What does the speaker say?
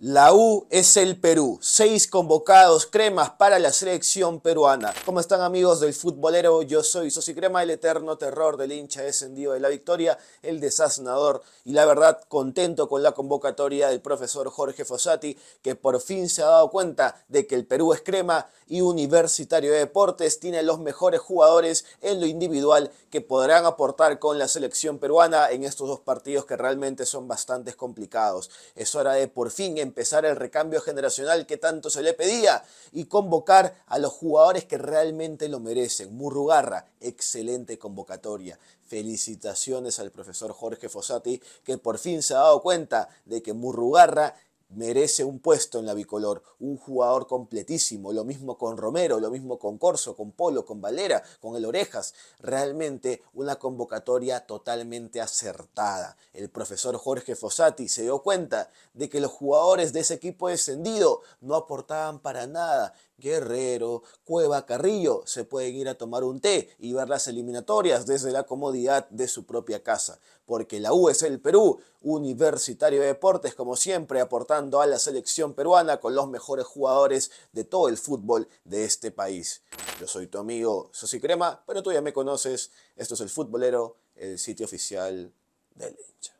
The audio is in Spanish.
La U es el Perú. Seis convocados, cremas para la selección peruana. ¿Cómo están amigos del futbolero? Yo soy Sosi Crema, el eterno terror del hincha descendido de la victoria, el desaznador, Y la verdad, contento con la convocatoria del profesor Jorge Fossati, que por fin se ha dado cuenta de que el Perú es crema y Universitario de Deportes tiene los mejores jugadores en lo individual que podrán aportar con la selección peruana en estos dos partidos que realmente son bastante complicados. Es hora de por fin empezar el recambio generacional que tanto se le pedía y convocar a los jugadores que realmente lo merecen. Murrugarra, excelente convocatoria. Felicitaciones al profesor Jorge Fossati, que por fin se ha dado cuenta de que Murrugarra merece un puesto en la bicolor, un jugador completísimo, lo mismo con Romero, lo mismo con Corso, con Polo, con Valera, con el Orejas, realmente una convocatoria totalmente acertada. El profesor Jorge Fossati se dio cuenta de que los jugadores de ese equipo descendido no aportaban para nada. Guerrero, Cueva, Carrillo se pueden ir a tomar un té y ver las eliminatorias desde la comodidad de su propia casa, porque la U es el Perú, Universitario de Deportes como siempre aporta a la selección peruana con los mejores jugadores de todo el fútbol de este país. Yo soy tu amigo Sosi Crema, pero tú ya me conoces. Esto es El Futbolero, el sitio oficial del hincha.